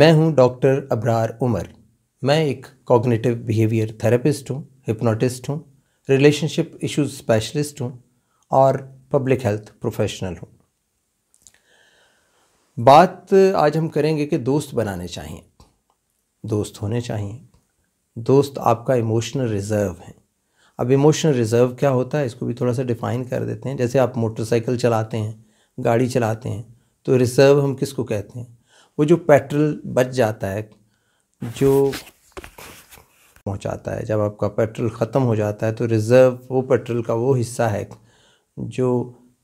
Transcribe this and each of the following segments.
मैं हूं डॉक्टर अबरार उमर मैं एक कॉग्निटिव बिहेवियर थेरेपिस्ट हूं हिप्नोटिस्ट हूं रिलेशनशिप इश्यूज स्पेशलिस्ट हूं और पब्लिक हेल्थ प्रोफेशनल हूं बात आज हम करेंगे कि दोस्त बनाने चाहिए दोस्त होने चाहिए दोस्त आपका इमोशनल रिज़र्व है अब इमोशनल रिज़र्व क्या होता है इसको भी थोड़ा सा डिफ़ाइन कर देते हैं जैसे आप मोटरसाइकिल चलाते हैं गाड़ी चलाते हैं तो रिज़र्व हम किसको कहते हैं वो जो पेट्रोल बच जाता है जो पहुंचाता है जब आपका पेट्रोल ख़त्म हो जाता है तो रिज़र्व वो पेट्रोल का वो हिस्सा है जो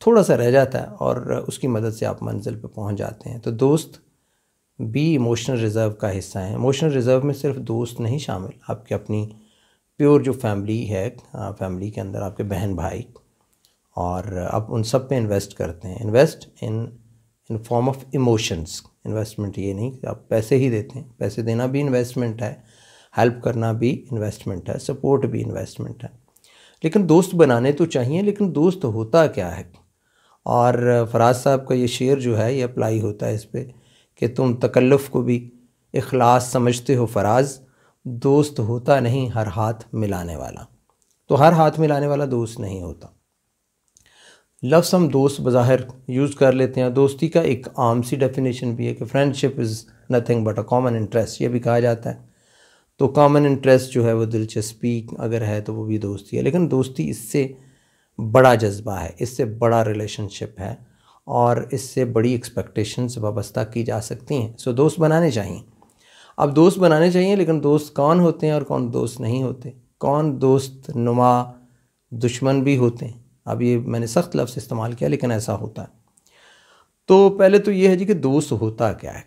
थोड़ा सा रह जाता है और उसकी मदद से आप मंजिल पर पहुंच जाते हैं तो दोस्त भी इमोशनल रिज़र्व का हिस्सा है इमोशनल रिज़र्व में सिर्फ दोस्त नहीं शामिल आपकी अपनी प्योर जो फैमिली है फैमिली के अंदर आपके बहन भाई और आप उन सब पे इन्वेस्ट करते हैं invest in in form of emotions investment ये नहीं कि आप पैसे ही देते हैं पैसे देना भी इन्वेस्टमेंट है हेल्प करना भी इन्वेस्टमेंट है सपोर्ट भी इन्वेस्टमेंट है लेकिन दोस्त बनाने तो चाहिए लेकिन दोस्त होता क्या है और फराज साहब का ये शेर जो है ये अप्लाई होता है इस पर कि तुम तकल्लफ़ को भी अखलास समझते हो फराज दोस्त होता नहीं हर हाथ मिलाने वाला तो हर हाथ मिलाने वाला दोस्त नहीं होता लफ्स हम दोस्त बज़ाहिर यूज़ कर लेते हैं दोस्ती का एक आम सी डेफिनेशन भी है कि friendship is nothing but a common interest ये भी कहा जाता है तो कॉमन इंटरेस्ट जो है वो दिलचस्पी अगर है तो वो भी दोस्ती है लेकिन दोस्ती इससे बड़ा जज्बा है इससे बड़ा रिलेशनशिप है और इससे बड़ी एक्सपेक्टेशंस वाबस्ता की जा सकती हैं सो दोस्त बनाने चाहिए अब दोस्त बनाने चाहिए लेकिन दोस्त कौन होते हैं और कौन दोस्त नहीं होते कौन दोस्त नुमा दुश्मन भी होते हैं अब ये मैंने सख्त लफ्ज़ इस्तेमाल किया लेकिन ऐसा होता है तो पहले तो ये है जी कि दोस्त होता क्या है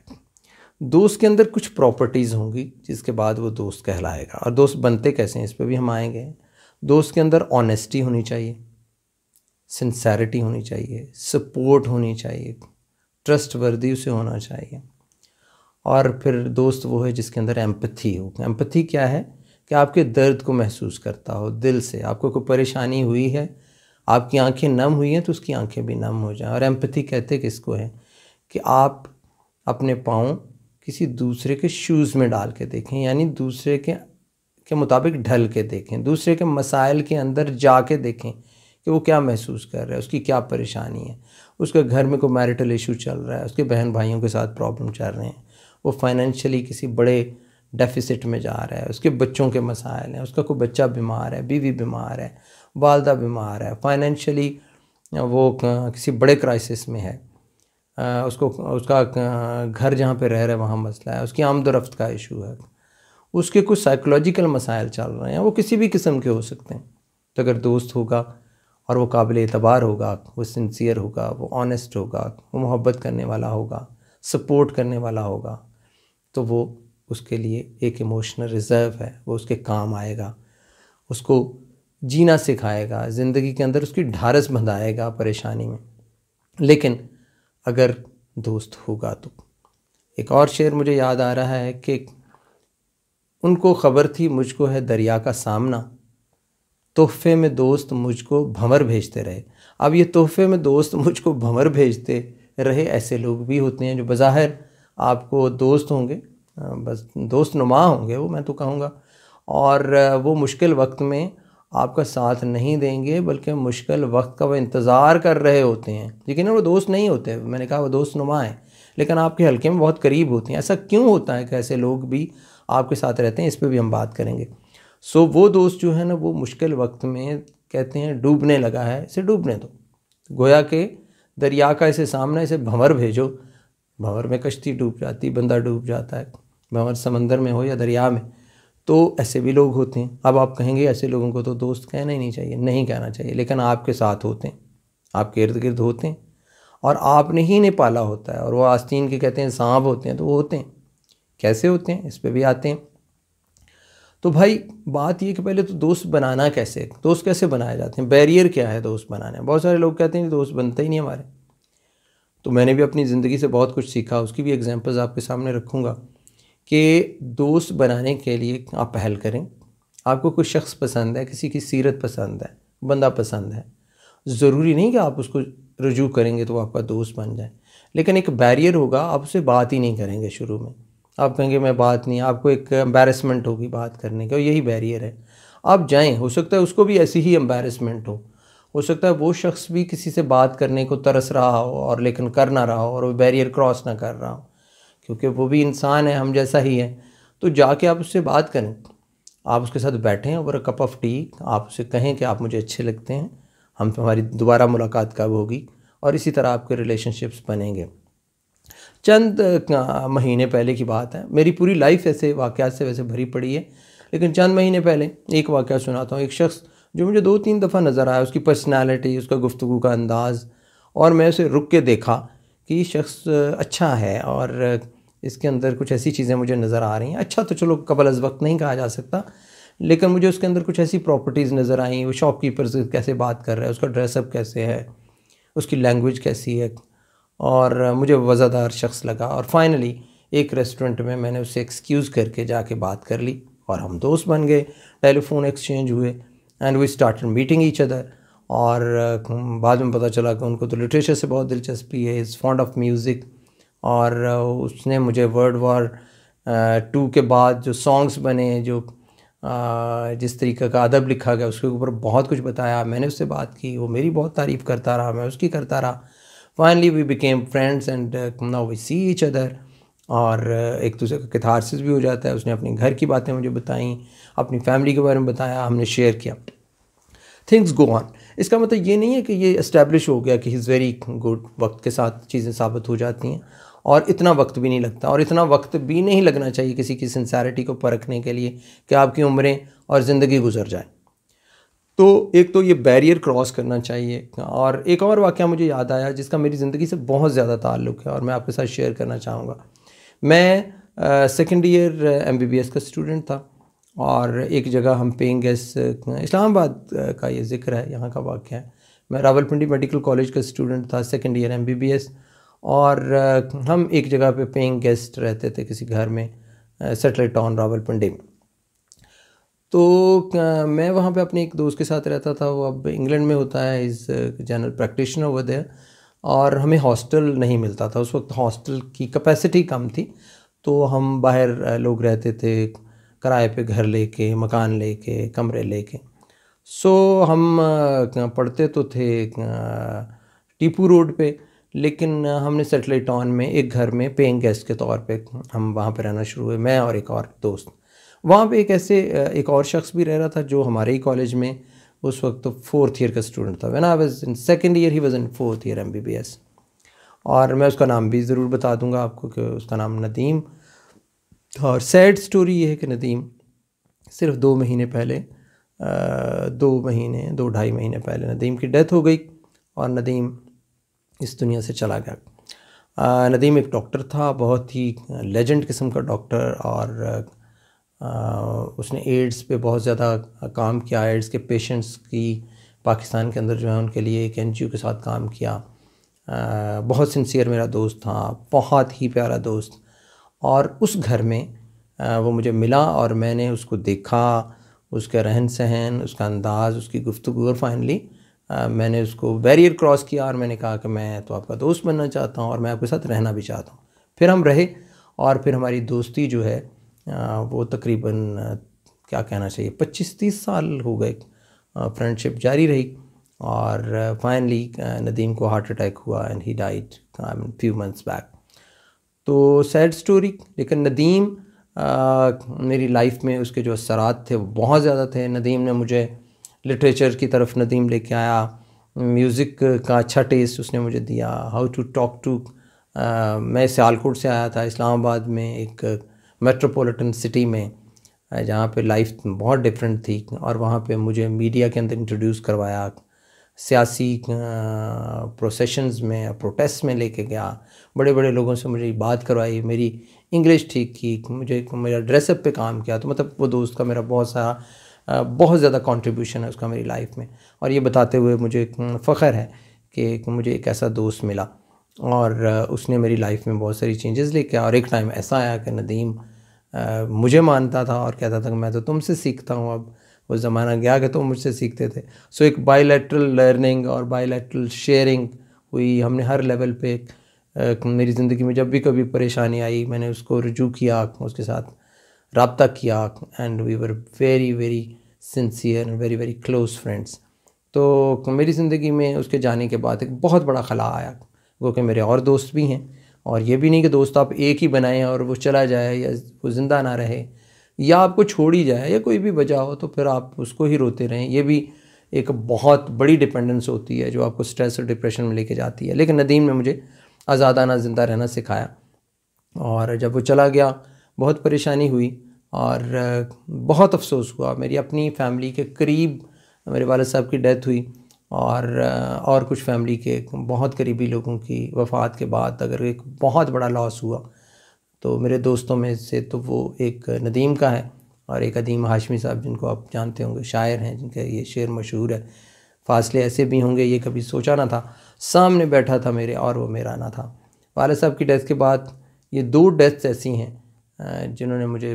दोस्त के अंदर कुछ प्रॉपर्टीज़ होंगी जिसके बाद वो दोस्त कहलाएगा और दोस्त बनते कैसे हैं इस पर भी हम आएंगे दोस्त के अंदर ऑनेस्टी होनी चाहिए सिंसैरिटी होनी चाहिए सपोर्ट होनी चाहिए ट्रस्ट वर्दी उसे होना चाहिए और फिर दोस्त वो है जिसके अंदर एम्पथी हो एम्पथी क्या है कि आपके दर्द को महसूस करता हो दिल से आपको कोई परेशानी हुई है आपकी आंखें नम हुई हैं तो उसकी आंखें भी नम हो जाएं और एम्पति कहते किसको है कि आप अपने पाँव किसी दूसरे के शूज़ में डाल के देखें यानी दूसरे के के मुताबिक ढल के देखें दूसरे के मसाइल के अंदर जा के देखें कि वो क्या महसूस कर रहा है उसकी क्या परेशानी है उसके घर में कोई मैरिटल इशू चल रहा है उसके बहन भाइयों के साथ प्रॉब्लम चल रहे हैं वो फाइनेंशियली किसी बड़े डेफिसिट में जा रहा है उसके बच्चों के मसाइल हैं उसका कोई बच्चा बीमार है बीवी बीमार है वालदा बीमार है फाइनेंशली वो किसी बड़े क्राइसिस में है उसको उसका घर जहाँ पे रह रहे हैं वहाँ मसला है उसकी आमद रफ्त का इशू है उसके कुछ साइकोलॉजिकल मसाइल चल रहे हैं वो किसी भी किस्म के हो सकते हैं तो अगर दोस्त होगा और वो काबिल एतबार होगा वो सिंसियर होगा वो ऑनेस्ट होगा वो मोहब्बत करने वाला होगा सपोर्ट करने वाला होगा तो वो उसके लिए एक इमोशनल रिज़र्व है वो उसके काम आएगा उसको जीना सिखाएगा ज़िंदगी के अंदर उसकी ढारस बंधाएगा परेशानी में लेकिन अगर दोस्त होगा तो एक और शेर मुझे याद आ रहा है कि उनको खबर थी मुझको है दरिया का सामना तोहफे में दोस्त मुझको भंवर भेजते रहे अब ये तोहफे में दोस्त मुझको भंवर भेजते रहे ऐसे लोग भी होते हैं जो बज़ाहिर आपको दोस्त होंगे बस दोस्त नुमा होंगे वो मैं तो कहूँगा और वो मुश्किल वक्त में आपका साथ नहीं देंगे बल्कि मुश्किल वक्त का वो इंतज़ार कर रहे होते हैं लेकिन वो दोस्त नहीं होते मैंने कहा वो दोस्त नुमा हैं लेकिन आपके हल्के में बहुत करीब होते हैं ऐसा क्यों होता है कि ऐसे लोग भी आपके साथ रहते हैं इस पर भी हम बात करेंगे सो वो दोस्त जो है ना वो मुश्किल वक्त में कहते हैं डूबने लगा है इसे डूबने दो गोया के दरिया का इसे सामने इसे भंवर भेजो भंवर में कश्ती डूब जाती बंदा डूब जाता है भंवर समंदर में हो या दरिया में तो ऐसे भी लोग होते हैं अब आप कहेंगे ऐसे लोगों को तो दोस्त कहना ही नहीं चाहिए नहीं कहना चाहिए लेकिन आपके साथ होते हैं आपके इर्द गिर्द होते हैं और आपने ही ने पाला होता है और वो आस्तीन के कहते हैं सांप होते हैं तो वो होते हैं कैसे होते हैं इस पर भी आते हैं तो भाई बात ये कि पहले तो दोस्त बनाना कैसे दोस्त कैसे बनाए जाते हैं बैरियर क्या है दोस्त बनाने बहुत सारे लोग कहते हैं दोस्त बनते ही नहीं हमारे तो मैंने भी अपनी ज़िंदगी से बहुत कुछ सीखा उसकी भी एग्जाम्पल्स आपके सामने रखूँगा कि दोस्त बनाने के लिए आप पहल करें आपको कोई शख्स पसंद है किसी की सीरत पसंद है बंदा पसंद है ज़रूरी नहीं कि आप उसको रजू करेंगे तो आपका दोस्त बन जाए लेकिन एक बैरियर होगा आप उसे बात ही नहीं करेंगे शुरू में आप कहेंगे मैं बात नहीं आपको एक एम्बेरसमेंट होगी बात करने की और यही बैरियर है आप जाएं हो सकता है उसको भी ऐसी ही एम्बेरसमेंट हो हो सकता है वो शख्स भी किसी से बात करने को तरस रहा हो और लेकिन कर ना रहा हो और वो बैरियर क्रॉस ना कर रहा हो क्योंकि वो भी इंसान है हम जैसा ही है तो जाके आप उससे बात करें आप उसके साथ बैठें और कप ऑफ़ टी आप उसे कहें कि आप मुझे अच्छे लगते हैं हम हमारी दोबारा मुलाकात कब होगी और इसी तरह आपके रिलेशनशिप्स बनेंगे चंद महीने पहले की बात है मेरी पूरी लाइफ ऐसे वाक़ात से वैसे भरी पड़ी है लेकिन चंद महीने पहले एक वाक़ सुनाता हूँ एक शख्स जो मुझे दो तीन दफ़ा नज़र आया उसकी पर्सनैलिटी उसका गुफ्तु का अंदाज़ और मैं उसे रुक के देखा कि शख्स अच्छा है और इसके अंदर कुछ ऐसी चीज़ें मुझे नज़र आ रही हैं अच्छा तो चलो कबल अज वक्त नहीं कहा जा सकता लेकिन मुझे उसके अंदर कुछ ऐसी प्रॉपर्टीज़ नज़र आई वो शॉपकीपर से कैसे बात कर रहा है उसका ड्रेसअप कैसे है उसकी लैंग्वेज कैसी है और मुझे वज़ादार शख्स लगा और फाइनली एक रेस्टोरेंट में मैंने उससे एक्सक्यूज़ करके जाके बात कर ली और हम दोस्त बन गए टेलीफोन एक्सचेंज हुए and we start meeting each other और बाद में पता चला कि उनको तो लिटरेचर से बहुत दिलचस्पी है इज़ फॉन्ड ऑफ म्यूज़िक और उसने मुझे वर्ल्ड वॉर टू के बाद जो सॉन्ग्स बने जो जिस तरीके का अदब लिखा गया उसके ऊपर बहुत कुछ बताया मैंने उससे बात की वो मेरी बहुत तारीफ़ करता रहा मैं उसकी करता रहा finally we became friends and now we see each other और एक दूसरे का कथारसिस भी हो जाता है उसने अपने घर की बातें मुझे बताई अपनी फैमिली के बारे में बताया हमने शेयर किया थिंग्स गो ऑन इसका मतलब ये नहीं है कि ये इस्टेब्लिश हो गया कि इज़ वेरी गुड वक्त के साथ चीज़ें साबित हो जाती हैं और इतना वक्त भी नहीं लगता और इतना वक्त भी नहीं लगना चाहिए किसी की सिंसैरिटी को परखने के लिए कि आपकी उम्रें और ज़िंदगी गुजर जाए तो एक तो ये बैरियर क्रॉस करना चाहिए और एक और वाक़ मुझे याद आया जिसका मेरी ज़िंदगी से बहुत ज़्यादा ताल्लुक़ है और मैं आपके साथ शेयर करना चाहूँगा मैं सेकेंड ईयर एम का स्टूडेंट था और एक जगह हम पेइंग गेस्ट इस्लामाबाद का ये जिक्र है यहाँ का वाक्य है मैं रावलपिंडी मेडिकल कॉलेज का स्टूडेंट था second year M B B S और हम एक जगह पे पेइंग गेस्ट रहते थे किसी घर में सेटल टाउन रावलपिंडी में तो मैं वहाँ पे अपने एक दोस्त के साथ रहता था वो अब इंग्लैंड में होता है इस जनरल प्रैक्टिशनर हुआ दे और हमें हॉस्टल नहीं मिलता था उस वक्त हॉस्टल की कैपेसिटी कम थी तो हम बाहर लोग रहते थे किराए पे घर लेके मकान लेके कमरे लेके सो हम पढ़ते तो थे टीपू रोड पे लेकिन हमने सेटेलाइट टाउन में एक घर में पेइंग गेस्ट के तौर पे हम वहाँ पर रहना शुरू हुए मैं और एक और दोस्त वहाँ पे एक ऐसे एक और शख्स भी रह रहा था जो हमारे ही कॉलेज में उस वक्त तो फोर्थ ईयर का स्टूडेंट था when I was in second year he was in fourth year M B B S और मैं उसका नाम भी ज़रूर बता दूँगा आपको कि उसका नाम नदीम और सैड स्टोरी ये है कि नदीम सिर्फ दो महीने पहले दो महीने दो ढाई महीने पहले नदीम की डेथ हो गई और नदीम इस दुनिया से चला गया नदीम एक डॉक्टर था बहुत ही लेजेंड किस्म का डॉक्टर और उसने एड्स पे बहुत ज़्यादा काम किया एड्स के पेशेंट्स की पाकिस्तान के अंदर जो है उनके लिए एक एन के साथ काम किया बहुत सिंसियर मेरा दोस्त था बहुत ही प्यारा दोस्त और उस घर में वो मुझे मिला और मैंने उसको देखा उसका रहन सहन उसका अंदाज़ उसकी गुफ्तु और फाइनली मैंने उसको बैरियर क्रॉस किया और मैंने कहा कि मैं तो आपका दोस्त बनना चाहता हूँ और मैं आपके साथ रहना भी चाहता हूँ फिर हम रहे और फिर हमारी दोस्ती जो है वो तकरीबन क्या कहना चाहिए पच्चीस तीस साल हो गए फ्रेंडशिप जारी रही और फाइनली नदीम को हार्ट अटैक हुआ and he died few months back तो सैड स्टोरी लेकिन नदीम आ, मेरी लाइफ में उसके जो असरात थे वो बहुत ज़्यादा थे नदीम ने मुझे लिटरेचर की तरफ नदीम लेके आया म्यूज़िक का अच्छा टेस्ट उसने मुझे दिया हाउ टू टॉक टू मैं सियालकोट से आया था इस्लामाबाद में एक मेट्रोपॉलिटन सिटी में जहाँ पे लाइफ बहुत डिफरेंट थी और वहाँ पे मुझे मीडिया के अंदर इंट्रोड्यूस करवाया सियासी प्रोसेशंस में प्रोटेस्ट में लेके गया बड़े बड़े लोगों से मुझे बात करवाई मेरी इंग्लिश ठीक की मुझे मेरा ड्रेसअप पे काम किया तो मतलब वो दोस्त का मेरा बहुत सारा बहुत ज़्यादा कंट्रीब्यूशन है उसका मेरी लाइफ में और ये बताते हुए मुझे फ़ख्र है कि मुझे एक ऐसा दोस्त मिला और उसने मेरी लाइफ में बहुत सारी चेंजेस लेके और एक टाइम ऐसा आया कि नदीम मुझे मानता था और कहता था कि मैं तो तुमसे सीखता हूँ अब उस ज़माना गया कि तो मुझसे सीखते थे सो एक बायलैटरल लर्निंग और बायलैटरल शेयरिंग हुई हमने हर लेवल पे मेरी ज़िंदगी में जब भी कभी परेशानी आई मैंने उसको रजू किया उसके साथ रबता किया and we were very very sincere and very very close friends तो मेरी ज़िंदगी में उसके जाने के बाद एक बहुत बड़ा खला आया वो कि मेरे और दोस्त भी हैं और ये भी नहीं कि दोस्त आप एक ही बनाएं और वो चला जाए या वो ज़िंदा ना रहे या आपको छोड़ ही जाए या कोई भी वजह हो तो फिर आप उसको ही रोते रहें ये भी एक बहुत बड़ी डिपेंडेंस होती है जो आपको स्ट्रेस और डिप्रेशन में लेके जाती है लेकिन नदीम ने मुझे आज़ादाना ज़िंदा रहना सिखाया और जब वो चला गया बहुत परेशानी हुई और बहुत अफसोस हुआ मेरी अपनी फैमिली के करीब मेरे वाले साहब की डेथ हुई और और कुछ फैमिली के बहुत करीबी लोगों की वफ़ात के बाद अगर एक बहुत बड़ा लॉस हुआ तो मेरे दोस्तों में से तो वो एक नदीम का है और एक अदीम हाशमी साहब जिनको आप जानते होंगे शायर हैं जिनका ये शेर मशहूर है फासले ऐसे भी होंगे ये कभी सोचा ना था सामने बैठा था मेरे और वो मेरा ना था वाले साहब की डेथ के बाद ये दो डेथ्स ऐसी हैं जिन्होंने मुझे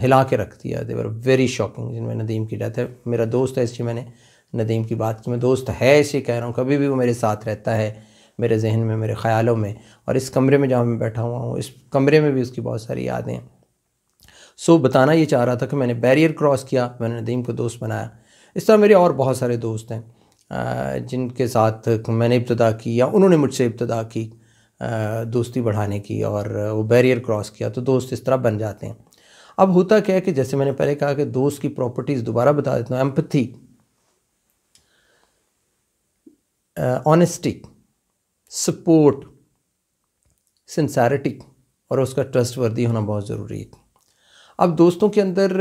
हिला के रख दिया देवर वेरी शॉकिंग जिनमें नदीम की डेथ है मेरा दोस्त है इसलिए मैंने नदीम की बात की मैं दोस्त है इसे कह रहा हूँ कभी भी वो मेरे साथ रहता है मेरे जहन में मेरे ख्यालों में और इस कमरे में जहाँ मैं बैठा हुआ हूँ इस कमरे में भी उसकी बहुत सारी यादें हैं सो बताना ये चाह रहा था कि मैंने बैरियर क्रॉस किया मैंने नदीम को दोस्त बनाया इस तरह मेरे और बहुत सारे दोस्त हैं जिनके साथ मैंने इब्तदा की या उन्होंने मुझसे इब्तदा की दोस्ती बढ़ाने की और वो बैरियर क्रॉस किया तो दोस्त इस तरह बन जाते हैं अब होता क्या है कि जैसे मैंने पहले कहा कि दोस्त की प्रॉपर्टीज़ दोबारा बता देता हूँ एम्पथी ऑनेस्टी सपोर्ट सिंसैरिटी और उसका ट्रस्ट वर्दी होना बहुत ज़रूरी है अब दोस्तों के अंदर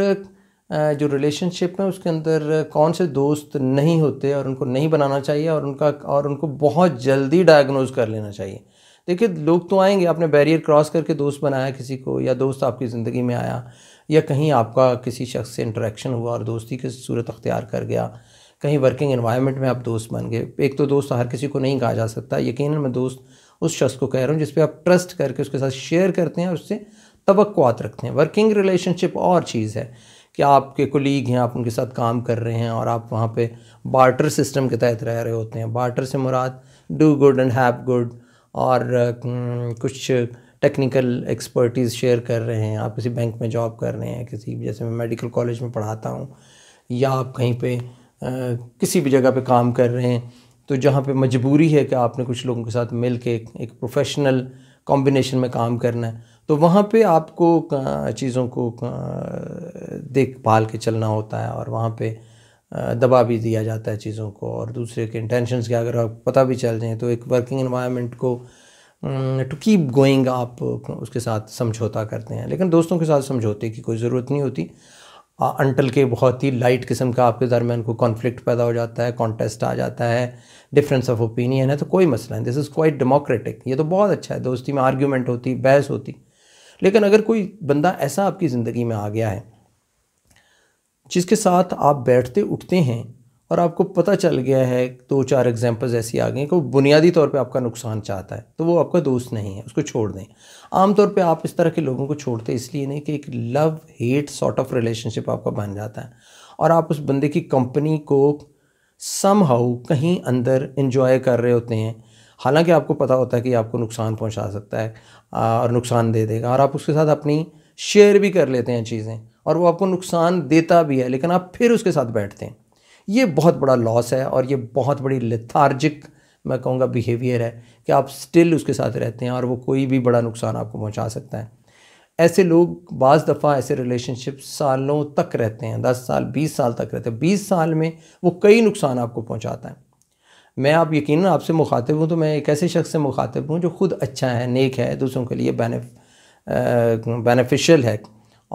जो रिलेशनशिप है उसके अंदर कौन से दोस्त नहीं होते और उनको नहीं बनाना चाहिए और उनका और उनको बहुत जल्दी डायग्नोज कर लेना चाहिए देखिए लोग तो आएंगे आपने बैरियर क्रॉस करके दोस्त बनाया किसी को या दोस्त आपकी ज़िंदगी में आया या कहीं आपका किसी शख्स से इंटरेक्शन हुआ और दोस्ती की सूरत अख्तियार कर गया कहीं वर्किंग इन्वायरमेंट में आप दोस्त बन गए एक तो दोस्त हर किसी को नहीं कहा जा सकता यकीन मैं दोस्त उस शख्स को कह रहा हूँ जिसपे आप ट्रस्ट करके उसके साथ शेयर करते हैं और उससे तवक्वात रखते हैं वर्किंग रिलेशनशिप और चीज़ है कि आपके कोलीग हैं आप उनके साथ काम कर रहे हैं और आप वहाँ पे बार्टर सिस्टम के तहत रह रहे होते हैं बार्टर से मुराद do good and have good और हम्म, कुछ टेक्निकल एक्सपर्टीज़ शेयर कर रहे हैं आप किसी बैंक में जॉब कर रहे हैं किसी जैसे मैं मेडिकल कॉलेज में पढ़ाता हूँ या आप कहीं पे किसी भी जगह पे काम कर रहे हैं तो जहाँ पे मजबूरी है कि आपने कुछ लोगों के साथ मिल के एक प्रोफेशनल कॉम्बिनेशन में काम करना है तो वहाँ पे आपको चीज़ों को देखभाल के चलना होता है और वहाँ पे दबा भी दिया जाता है चीज़ों को और दूसरे के इंटेंशंस के अगर आप पता भी चल जाएँ तो एक वर्किंग इन्वायरमेंट को टू कीप गोइंग आप उसके साथ समझौता करते हैं लेकिन दोस्तों के साथ समझौते की कोई ज़रूरत नहीं होती अंटल के बहुत ही लाइट किस्म का आपके दरमियान को कॉन्फ्लिक्ट पैदा हो जाता है कॉन्टेस्ट आ जाता है डिफरेंस ऑफ ओपिनियन है तो कोई मसला नहीं दिस इज़ क्वाइट डेमोक्रेटिक ये तो बहुत अच्छा है दोस्ती में आर्ग्यूमेंट होती बहस होती लेकिन अगर कोई बंदा ऐसा आपकी ज़िंदगी में आ गया है जिसके साथ आप बैठते उठते हैं और आपको पता चल गया है दो चार एग्जाम्पल्स ऐसी आ गई हैं कि बुनियादी तौर पे आपका नुकसान चाहता है तो वो आपका दोस्त नहीं है उसको छोड़ दें आमतौर पे आप इस तरह के लोगों को छोड़ते इसलिए नहीं कि एक love hate sort of relationship आपका बन जाता है और आप उस बंदे की कंपनी को सम हाउ कहीं अंदर इंजॉय कर रहे होते हैं हालांकि आपको पता होता है कि आपको नुकसान पहुंचा सकता है और नुकसान दे देगा और आप उसके साथ अपनी शेयर भी कर लेते हैं चीज़ें और वो आपको नुकसान देता भी है लेकिन आप फिर उसके साथ बैठते हैं ये बहुत बड़ा लॉस है और ये बहुत बड़ी लिथार्जिक मैं कहूँगा बिहेवियर है कि आप स्टिल उसके साथ रहते हैं और वो कोई भी बड़ा नुकसान आपको पहुँचा सकता है ऐसे लोग बज़ दफ़ा ऐसे रिलेशनशिप सालों तक रहते हैं दस साल बीस साल तक रहते हैं बीस साल में वो कई नुकसान आपको पहुँचाता है मैं आप यकीन आपसे मुखातिब हूँ तो मैं एक ऐसे शख्स से मुखातिब हूँ जो खुद अच्छा है नेक है दूसरों के लिए बेनिफिशियल है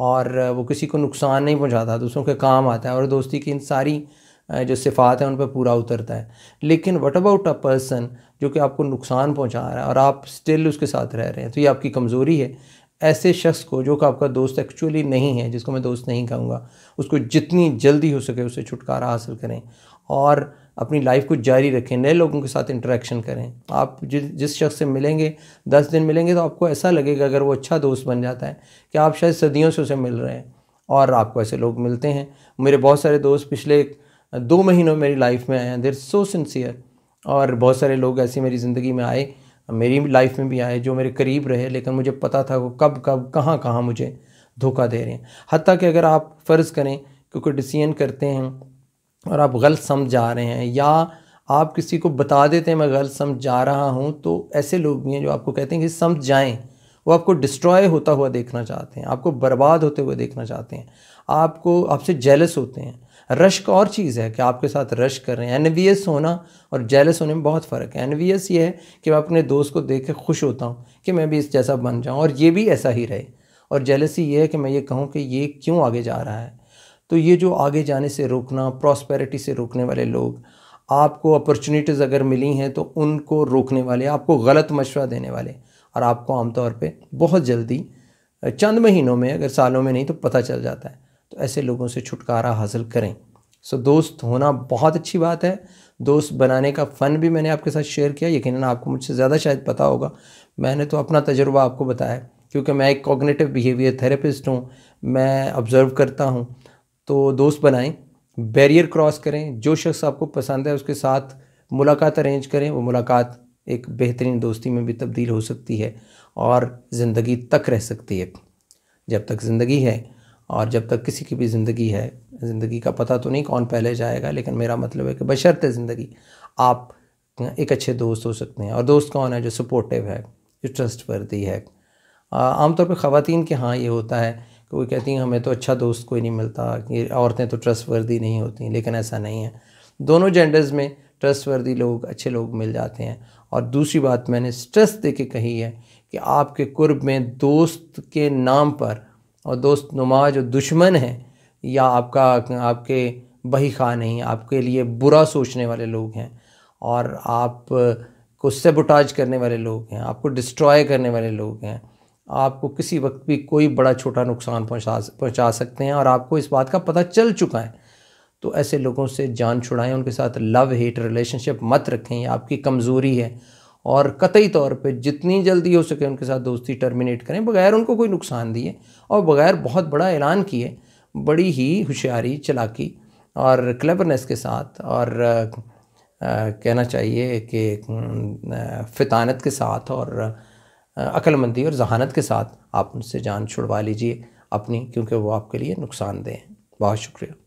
और वो किसी को नुकसान नहीं पहुँचाता दूसरों के काम आता है और दोस्ती की इन सारी जो सिफात हैं उन पर पूरा उतरता है लेकिन वट अबाउट अ पर्सन जो कि आपको नुकसान पहुंचा रहा है और आप स्टिल उसके साथ रह रहे हैं तो ये आपकी कमज़ोरी है ऐसे शख्स को जो कि आपका दोस्त एक्चुअली नहीं है जिसको मैं दोस्त नहीं कहूँगा उसको जितनी जल्दी हो सके उससे छुटकारा हासिल करें और अपनी लाइफ को जारी रखें नए लोगों के साथ इंटरेक्शन करें आप जिस जिस शख्स से मिलेंगे दस दिन मिलेंगे तो आपको ऐसा लगेगा अगर वो अच्छा दोस्त बन जाता है कि आप शायद सदियों से उसे मिल रहे हैं और आपको ऐसे लोग मिलते हैं मेरे बहुत सारे दोस्त पिछले दो महीनों मेरी लाइफ में आए हैं देर सो सिंसियर और बहुत सारे लोग ऐसे मेरी ज़िंदगी में आए मेरी लाइफ में भी आए जो मेरे करीब रहे लेकिन मुझे पता था वो कब कब कहाँ कहाँ मुझे धोखा दे रहे हैं हती कि अगर आप फ़र्ज़ करें कि कोई डिसीजन करते हैं और आप गलत समझ जा रहे हैं या आप किसी को बता देते हैं मैं गलत समझ जा रहा हूँ तो ऐसे लोग भी हैं जो आपको कहते हैं कि समझ जाएँ वो आपको डिस्ट्रॉय होता हुआ देखना चाहते हैं आपको बर्बाद होते हुए देखना चाहते हैं आपको आपसे जेलस होते हैं रश्क और चीज़ है कि आपके साथ रश कर रहे हैं एनवीएस होना और जेलस होने में बहुत फ़र्क है एनवीएस ये है कि मैं अपने दोस्त को देख के खुश होता हूँ कि मैं भी इस जैसा बन जाऊँ और ये भी ऐसा ही रहे और जेलसी ये है कि मैं ये कहूँ कि ये क्यों आगे जा रहा है तो ये जो आगे जाने से रोकना प्रॉस्पेरिटी से रोकने वाले लोग आपको अपॉर्चुनिटीज़ अगर मिली हैं तो उनको रोकने वाले आपको गलत मशवरा देने वाले और आपको आमतौर पर बहुत जल्दी चंद महीनों में अगर सालों में नहीं तो पता चल जाता है तो ऐसे लोगों से छुटकारा हासिल करें सो दोस्त होना बहुत अच्छी बात है दोस्त बनाने का फ़न भी मैंने आपके साथ शेयर किया यकीन आपको मुझसे ज़्यादा शायद पता होगा मैंने तो अपना तजुर्बा आपको बताया क्योंकि मैं एक कॉग्नेटिव बिहेवियर थेरेपिस्ट हूँ मैं ऑब्ज़र्व करता हूँ तो दोस्त बनाएं बैरियर क्रॉस करें जो शख्स आपको पसंद है उसके साथ मुलाकात अरेंज करें वो मुलाकात एक बेहतरीन दोस्ती में भी तब्दील हो सकती है और ज़िंदगी तक रह सकती है जब तक ज़िंदगी है और जब तक किसी की भी ज़िंदगी है ज़िंदगी का पता तो नहीं कौन पहले जाएगा लेकिन मेरा मतलब है कि बशर्त ज़िंदगी आप एक अच्छे दोस्त हो सकते हैं और दोस्त कौन है जो सपोर्टिव है जो ट्रस्ट वर्दी है आमतौर पर ख़वान के हाँ ये होता है कि वो कहती हैं हमें तो अच्छा दोस्त कोई नहीं मिलता ये औरतें तो ट्रस्ट वर्दी नहीं होती लेकिन ऐसा नहीं है दोनों जेंडर्स में ट्रस्ट वर्दी लोग अच्छे लोग मिल जाते हैं और दूसरी बात मैंने स्ट्रेस दे के कही है कि आपके कुर्ब में दोस्त के नाम पर और दोस्त नुमा जो दुश्मन है या आपका आपके बही खा नहीं आपके लिए बुरा सोचने वाले लोग हैं और आप को सेबोटाज करने वाले लोग हैं आपको डिस्ट्रॉय करने वाले लोग हैं आपको किसी वक्त भी कोई बड़ा छोटा नुकसान पहुंचा पहुंचा सकते हैं और आपको इस बात का पता चल चुका है तो ऐसे लोगों से जान छुड़ाएं उनके साथ लव हेट रिलेशनशिप मत रखें आपकी कमज़ोरी है और कतई तौर पे जितनी जल्दी हो सके उनके साथ दोस्ती टर्मिनेट करें बगैर उनको कोई नुकसान दिए और बगैर बहुत बड़ा ऐलान किए बड़ी ही होशियारी चलाकी और क्लेवरनेस के साथ और आ, कहना चाहिए कि फितानत के साथ और अक्लमंदी और जहानत के साथ आप उनसे जान छुड़वा लीजिए अपनी क्योंकि वो आपके लिए नुकसानदेह हैं बहुत शुक्रिया